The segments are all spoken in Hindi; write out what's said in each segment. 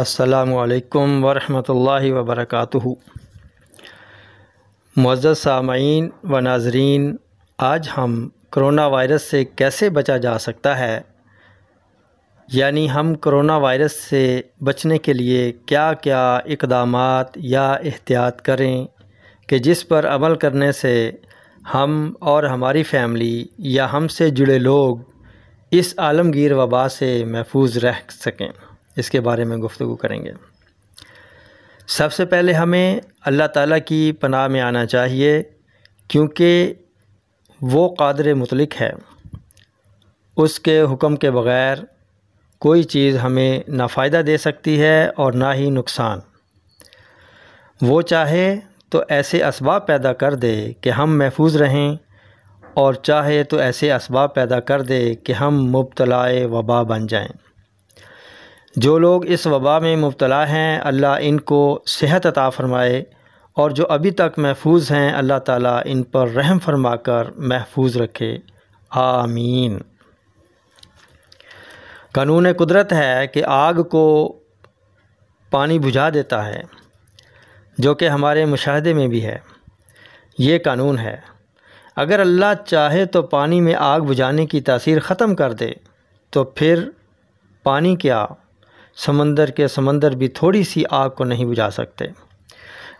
असलकम वरहि वबरक मज़ सामीन व नाजरीन आज हम करोना वायरस से कैसे बचा जा सकता है यानी हम करोना वायरस से बचने के लिए क्या क्या इकदाम या एहतियात करें कि जिस पर अमल करने से हम और हमारी फैमिली या हमसे जुड़े लोग इस आलमगीर वबा से महफूज रह सकें इसके बारे में गुफ्तु करेंगे सबसे पहले हमें अल्लाह ताला की पनाह में आना चाहिए क्योंकि वो कादर मुतलक है उसके हुक्म के बग़ैर कोई चीज़ हमें ना फ़ायदा दे सकती है और ना ही नुकसान वो चाहे तो ऐसे इसबाब पैदा कर दे कि हम महफूज रहें और चाहे तो ऐसे इसबाब पैदा कर दे कि हम मुबतलाए वबा बन जाएं जो लोग इस वबा में मुबतला हैं अल्लाह इनको सेहत अता फ़रमाए और जो अभी तक महफूज हैं अल्लाह ताला इन पर रहम फरमा कर महफूज रखे आमीन कानून कुदरत है कि आग को पानी बुझा देता है जो कि हमारे मुशाहदे में भी है ये कानून है अगर अल्लाह चाहे तो पानी में आग बुझाने की तासीर ख़त्म कर दे तो फिर पानी क्या समंदर के समंदर भी थोड़ी सी आग को नहीं बुझा सकते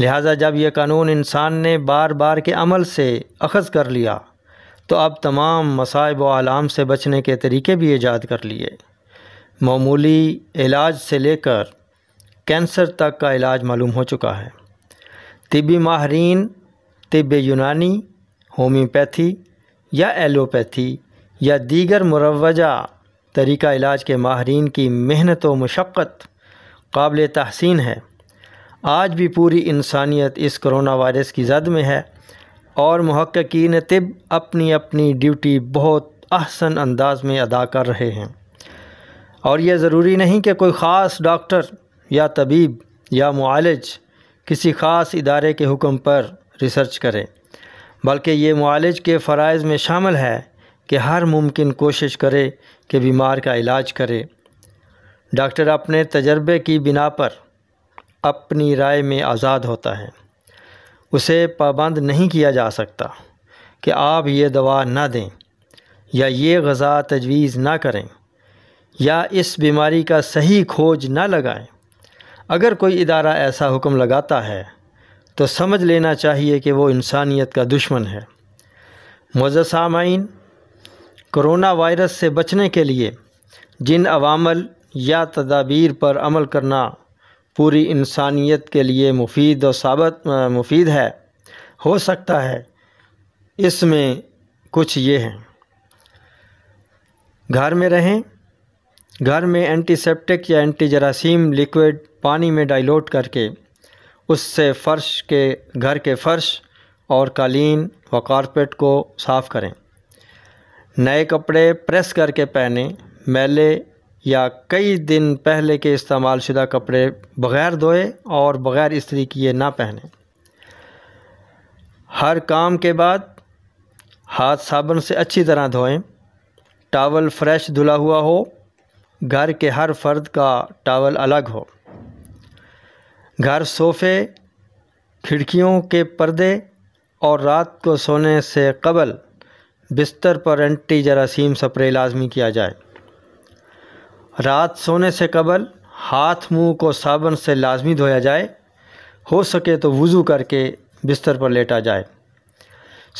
लिहाजा जब यह कानून इंसान ने बार बार के अमल से अखज़ कर लिया तो अब तमाम मसाइब आलाम से बचने के तरीके भी ईजाद कर लिए मामूली इलाज से लेकर कैंसर तक का इलाज मालूम हो चुका है तिबी माहरीन तिब यूनानी होम्योपैथी या एलोपैथी या दीगर मुरवजा तरीका इलाज के माहरीन की मेहनत व मशक्क़त काबिल तहसीन है आज भी पूरी इंसानियत इस करोना वायरस की जद में है और महक्कीन तिब अपनी अपनी ड्यूटी बहुत अहसन अंदाज में अदा कर रहे हैं और यह ज़रूरी नहीं कि कोई ख़ास डॉक्टर या तबीब या मालज किसी ख़ास इदारे के हुक्म पर रिसर्च करें बल्कि ये मालज के फ़रज़ में शामिल है कि हर मुमकिन कोशिश करे के बीमार का इलाज करे डॉक्टर अपने तजर्बे की बिना पर अपनी राय में आज़ाद होता है उसे पाबंद नहीं किया जा सकता कि आप ये दवा ना दें या ये गज़ा तजवीज़ ना करें या इस बीमारी का सही खोज ना लगाएं अगर कोई इदारा ऐसा हुक्म लगाता है तो समझ लेना चाहिए कि वो इंसानियत का दुश्मन है मज़ सामाइन कोरोना वायरस से बचने के लिए जिन अवामल या तदाबीर पर अमल करना पूरी इंसानियत के लिए मुफीद और साबित मुफीद है हो सकता है इसमें कुछ ये हैं घर में रहें घर में एंटीसेप्टिक या एंटी जरासीम लिक्विड पानी में डाइलोट करके उससे फ़र्श के घर के फ़र्श और कालीन व कारपेट को साफ़ करें नए कपड़े प्रेस करके पहने मैले या कई दिन पहले के इस्तेमाल शुदा कपड़े बग़ैर धोए और बग़ैर इस्त्री किए ना पहने हर काम के बाद हाथ साबुन से अच्छी तरह धोएं टावल फ्रेश धुला हुआ हो घर के हर फर्द का टावल अलग हो घर सोफ़े खिड़कियों के पर्दे और रात को सोने से कबल बिस्तर पर एंटी जरासीम स्प्रे लाजमी किया जाए रात सोने से कबल हाथ मुंह को साबन से लाजमी धोया जाए हो सके तो वज़ू करके बिस्तर पर लेटा जाए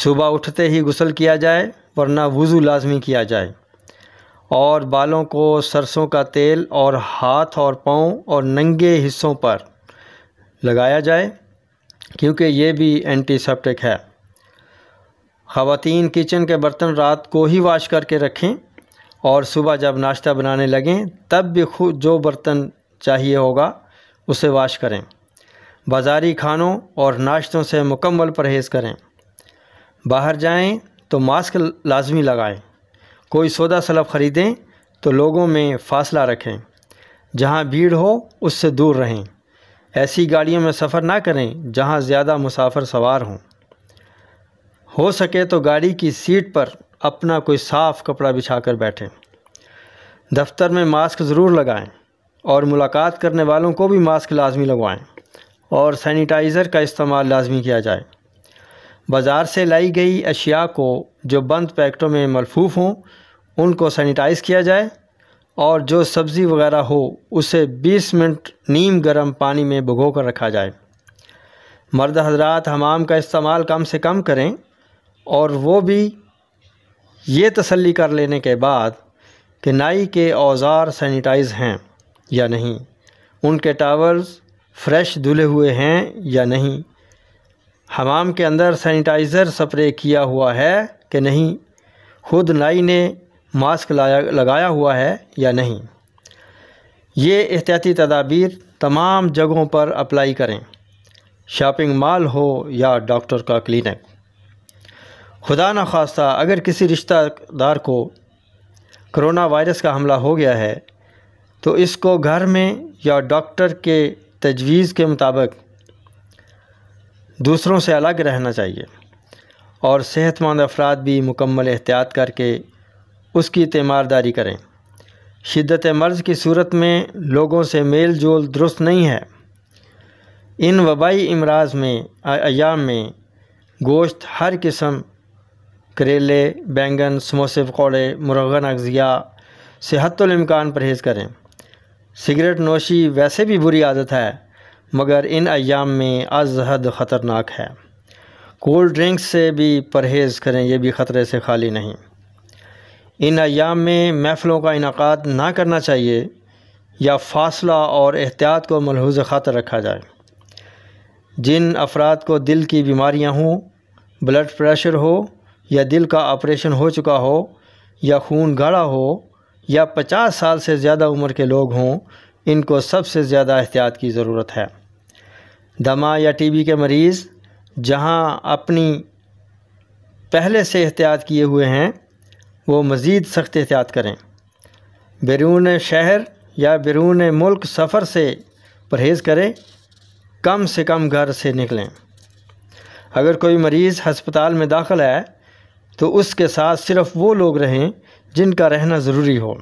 सुबह उठते ही गुसल किया जाए वरना वज़ू लाजमी किया जाए और बालों को सरसों का तेल और हाथ और पाँव और नंगे हिस्सों पर लगाया जाए क्योंकि ये भी एंटीसेप्टिक है ख़वातीन किचन के बर्तन रात को ही वाश करके रखें और सुबह जब नाश्ता बनाने लगें तब भी खुद जो बर्तन चाहिए होगा उसे वाश करें बाज़ारी खानों और नाश्तों से मुकम्मल परहेज़ करें बाहर जाएं तो मास्क लाजमी लगाएं कोई सौदा सलब ख़रीदें तो लोगों में फ़ासला रखें जहां भीड़ हो उससे दूर रहें ऐसी गाड़ियों में सफ़र ना करें जहां ज़्यादा मुसाफर सवार हों हो सके तो गाड़ी की सीट पर अपना कोई साफ़ कपड़ा बिछा कर बैठें दफ्तर में मास्क ज़रूर लगाएं और मुलाकात करने वालों को भी मास्क लाजमी लगवाएं और सैनिटाइज़र का इस्तेमाल लाजमी किया जाए बाज़ार से लाई गई अशिया को जो बंद पैकेटों में मलफूफ हों उनको सैनिटाइज़ किया जाए और जो सब्ज़ी वगैरह हो उसे 20 मिनट नीम गर्म पानी में भगो कर रखा जाए मर्द हजरात हमाम का इस्तेमाल कम से कम करें और वो भी ये तसल्ली कर लेने के बाद कि नाई के औज़ार सैनिटाइज़ हैं या नहीं उनके टावल्स फ्रेश धुले हुए हैं या नहीं हमाम के अंदर सैनिटाइज़र स्प्रे किया हुआ है कि नहीं खुद नाई ने मास्क लाया लगाया हुआ है या नहीं ये एहतियाती तदाबीर तमाम जगहों पर अप्लाई करें शॉपिंग मॉल हो या डॉक्टर का क्लिनिक खुदा न खास्ता अगर किसी रिश्तेदार को करोना वायरस का हमला हो गया है तो इसको घर में या डॉक्टर के तजवीज़ के मुताबिक दूसरों से अलग रहना चाहिए और सेहतमंद अफराद भी मुकम्मल एहतियात करके उसकी तीमारदारी करें शिद्दत मर्ज़ की सूरत में लोगों से मेल जोल दुरुस्त नहीं है इन वबाई अमराज में अयाम में गोश्त हर किस्म करेले बैंगन समोसे पकौड़े मुरगन अगजिया सेहतमकान तो परहेज़ करें सिगरेट नोशी वैसे भी बुरी आदत है मगर इन अयाम में अजहद ख़तरनाक है कोल्ड ड्रिंक्स से भी परहेज़ करें यह भी ख़तरे से खाली नहीं इन अयाम में महफ़लों का इनका ना करना चाहिए या फासला और एहतियात को मलहूज ख़ातर रखा जाए जिन अफराद को दिल की बीमारियां हों ब्लड प्रेशर हो या दिल का ऑपरेशन हो चुका हो या खून गाढ़ा हो या पचास साल से ज़्यादा उम्र के लोग हों इनको सबसे ज़्यादा एहतियात की ज़रूरत है दमा या टीबी के मरीज़ जहाँ अपनी पहले से एहतियात किए हुए हैं वो मज़ीद सख्त एहतियात करें बैरून शहर या बैरून मुल्क सफ़र से परहेज़ करें कम से कम घर से निकलें अगर कोई मरीज़ हस्पताल में दाखिल है तो उसके साथ सिर्फ वो लोग रहें जिनका रहना ज़रूरी हो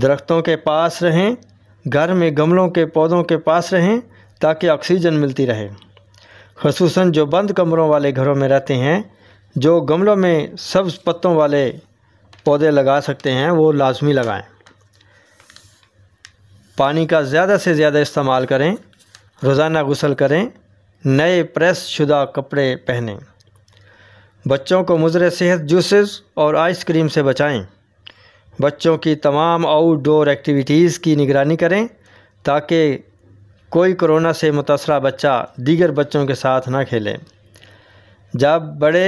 दरख्तों के पास रहें घर में गमलों के पौधों के पास रहें ताकि ऑक्सीजन मिलती रहे खसूस जो बंद कमरों वाले घरों में रहते हैं जो गमलों में सब्ज़ पत्तों वाले पौधे लगा सकते हैं वो लाजमी लगाएं पानी का ज़्यादा से ज़्यादा इस्तेमाल करें रोज़ाना गसल करें नए प्रेस शुदा कपड़े पहनें बच्चों को मुजर सेहत जूसेस और आइसक्रीम से बचाएं बच्चों की तमाम आउटडोर एक्टिविटीज़ की निगरानी करें ताकि कोई कोरोना से मुतासर बच्चा दीगर बच्चों के साथ ना खेले जब बड़े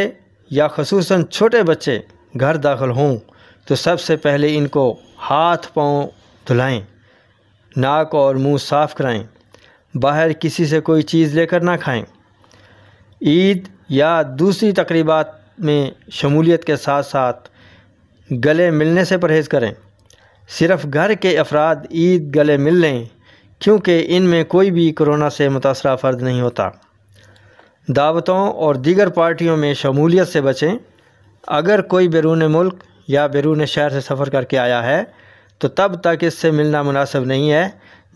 या खसूस छोटे बच्चे घर दाखिल हों तो सबसे पहले इनको हाथ पाँव धुलाएं नाक और मुंह साफ़ कराएं बाहर किसी से कोई चीज़ लेकर ना खाएं ईद या दूसरी तकरीबात में शमूलियत के साथ साथ गले मिलने से परहेज़ करें सिर्फ घर के अफराद ईद गले मिल लें क्योंकि इनमें कोई भी कोरोना से मुतासर फ़र्द नहीं होता दावतों और दीगर पार्टियों में शमूलियत से बचें अगर कोई बैरून मुल्क या बैरून शहर से सफ़र करके आया है तो तब तक इससे मिलना मुनासब नहीं है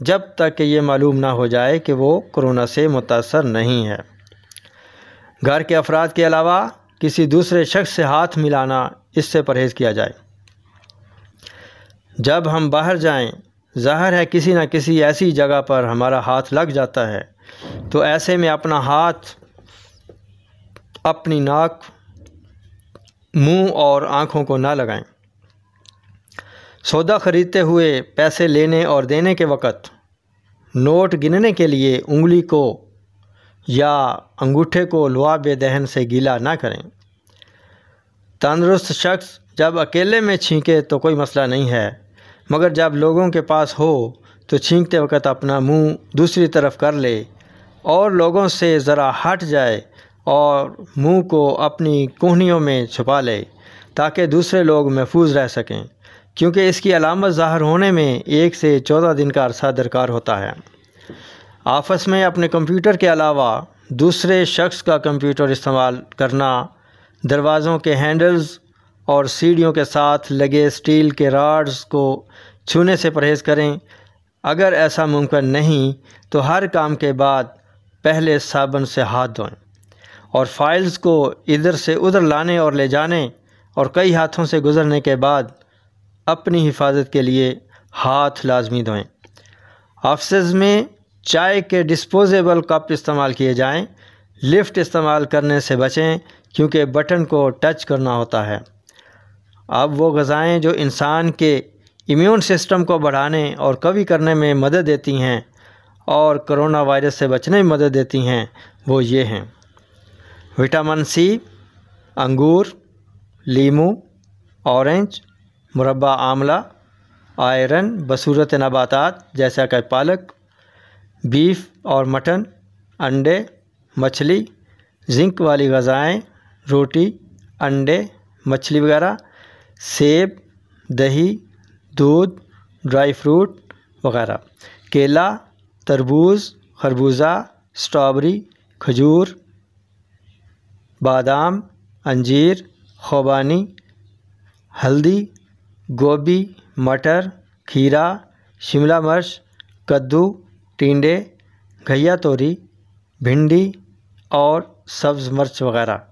जब तक कि ये मालूम ना हो जाए कि वो कोरोना से मुतासर नहीं है घर के अफराद के अलावा किसी दूसरे शख्स से हाथ मिलाना इससे परहेज़ किया जाए जब हम बाहर जाएं, ज़ाहिर है किसी न किसी ऐसी जगह पर हमारा हाथ लग जाता है तो ऐसे में अपना हाथ अपनी नाक मुंह और आँखों को ना लगाएं। सौदा ख़रीदते हुए पैसे लेने और देने के वक़्त नोट गिनने के लिए उंगली को या अंगूठे को लुआ बेदहन से गीला ना करें तंदुरुस्त शख्स जब अकेले में छींके तो कोई मसला नहीं है मगर जब लोगों के पास हो तो छींकते वक्त अपना मुंह दूसरी तरफ कर ले और लोगों से ज़रा हट जाए और मुंह को अपनी कोहनियों में छुपा ले ताकि दूसरे लोग महफूज रह सकें क्योंकि इसकी अलामत ज़ाहर होने में एक से चौदह दिन का अरसा दरकार होता है आपस में अपने कंप्यूटर के अलावा दूसरे शख्स का कंप्यूटर इस्तेमाल करना दरवाज़ों के हैंडल्स और सीढ़ियों के साथ लगे स्टील के राड्स को छूने से परहेज़ करें अगर ऐसा मुमकिन नहीं तो हर काम के बाद पहले साबुन से हाथ धोएं और फाइल्स को इधर से उधर लाने और ले जाने और कई हाथों से गुज़रने के बाद अपनी हिफाजत के लिए हाथ लाजमी धोएं ऑफिस में चाय के डिस्पोजेबल कप इस्तेमाल किए जाएं, लिफ्ट इस्तेमाल करने से बचें क्योंकि बटन को टच करना होता है अब वो गज़ाएँ जो इंसान के इम्यून सिस्टम को बढ़ाने और कवि करने में मदद देती हैं और करोना वायरस से बचने में मदद देती हैं वो ये हैं विटामिन सी अंगूर लीमू ऑरेंज मुरबा आमला आयरन बसूरत नबाता जैसा कि पालक बीफ और मटन अंडे मछली जिंक वाली गज़ाएँ रोटी अंडे मछली वगैरह सेब दही दूध ड्राई फ्रूट वगैरह केला तरबूज खरबूजा स्ट्रॉबेरी खजूर बादाम अंजीर खोबानी हल्दी गोभी मटर खीरा शिमला मिर्च कद्दू टिंडे घैया तोरी भिंडी और सब्ज़ मर्च वग़ैरह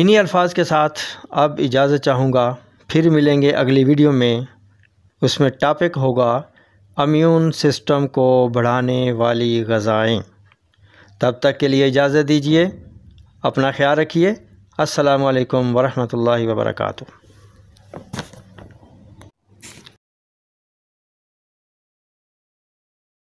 इन्हीं अल्फाज के साथ अब इजाज़त चाहूँगा फिर मिलेंगे अगली वीडियो में उसमें टॉपिक होगा अम्यून सिस्टम को बढ़ाने वाली गज़ाएँ तब तक के लिए इजाज़त दीजिए अपना ख्याल रखिए अस्सलाम वालेकुम वरहमतुल्लाहि